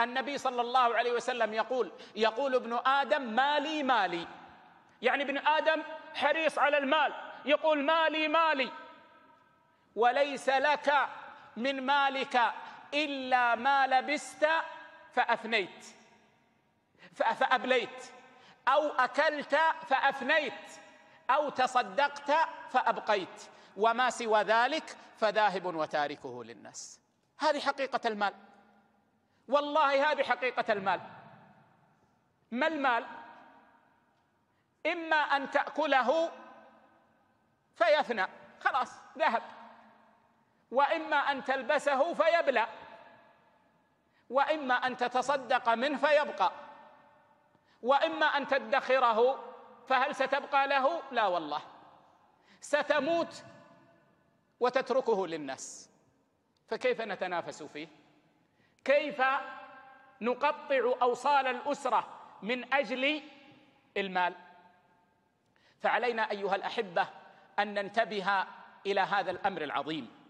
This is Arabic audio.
النبي صلى الله عليه وسلم يقول يقول ابن آدم مالي مالي يعني ابن آدم حريص على المال يقول مالي مالي وليس لك من مالك إلا ما لبست فأفنيت فأبليت أو أكلت فأفنيت أو تصدقت فأبقيت وما سوى ذلك فذاهب وتاركه للناس هذه حقيقة المال والله هذه حقيقة المال ما المال؟ إما أن تأكله فيفنى خلاص ذهب وإما أن تلبسه فيبلى وإما أن تتصدق منه فيبقى وإما أن تدخره فهل ستبقى له؟ لا والله ستموت وتتركه للناس فكيف نتنافس فيه؟ كيف نقطع اوصال الاسره من اجل المال فعلينا ايها الاحبه ان ننتبه الى هذا الامر العظيم